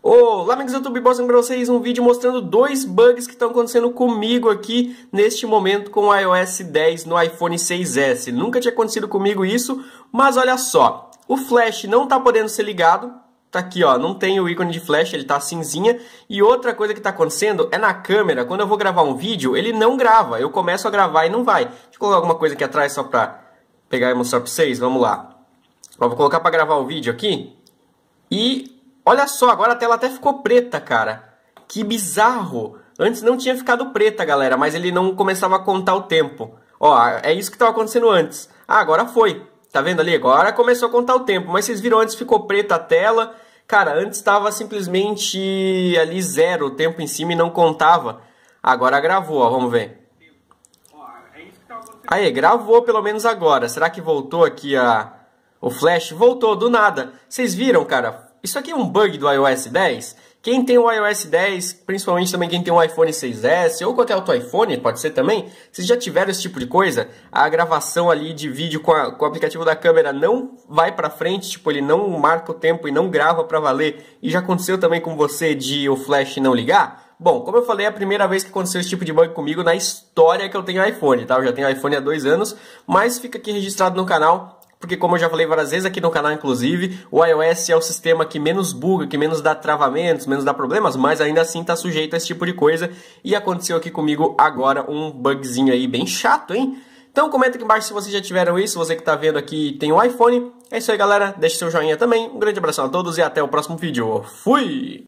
Olá amigos do YouTube, mostrando para vocês um vídeo mostrando dois bugs que estão acontecendo comigo aqui neste momento com o iOS 10 no iPhone 6S. Nunca tinha acontecido comigo isso, mas olha só, o flash não está podendo ser ligado, tá aqui ó, não tem o ícone de flash, ele tá cinzinha. E outra coisa que tá acontecendo é na câmera, quando eu vou gravar um vídeo, ele não grava, eu começo a gravar e não vai. Deixa eu colocar alguma coisa aqui atrás só para pegar e mostrar para vocês, vamos lá. Ó, vou colocar para gravar o vídeo aqui e Olha só, agora a tela até ficou preta, cara. Que bizarro. Antes não tinha ficado preta, galera, mas ele não começava a contar o tempo. Ó, é isso que estava acontecendo antes. Ah, agora foi. Tá vendo ali? Agora começou a contar o tempo. Mas vocês viram, antes ficou preta a tela. Cara, antes estava simplesmente ali zero o tempo em cima e não contava. Agora gravou, ó, vamos ver. Aí, gravou pelo menos agora. Será que voltou aqui a... o flash? Voltou, do nada. Vocês viram, cara? isso aqui é um bug do iOS 10? Quem tem o iOS 10, principalmente também quem tem um iPhone 6S ou qualquer outro iPhone, pode ser também, vocês já tiveram esse tipo de coisa? A gravação ali de vídeo com, a, com o aplicativo da câmera não vai para frente, tipo, ele não marca o tempo e não grava para valer. E já aconteceu também com você de o flash não ligar? Bom, como eu falei, é a primeira vez que aconteceu esse tipo de bug comigo na história que eu tenho iPhone, tá? Eu já tenho iPhone há dois anos, mas fica aqui registrado no canal porque como eu já falei várias vezes aqui no canal, inclusive, o iOS é o sistema que menos buga, que menos dá travamentos, menos dá problemas, mas ainda assim está sujeito a esse tipo de coisa, e aconteceu aqui comigo agora um bugzinho aí bem chato, hein? Então comenta aqui embaixo se vocês já tiveram isso, você que está vendo aqui tem o um iPhone. É isso aí, galera. Deixe seu joinha também. Um grande abraço a todos e até o próximo vídeo. Fui!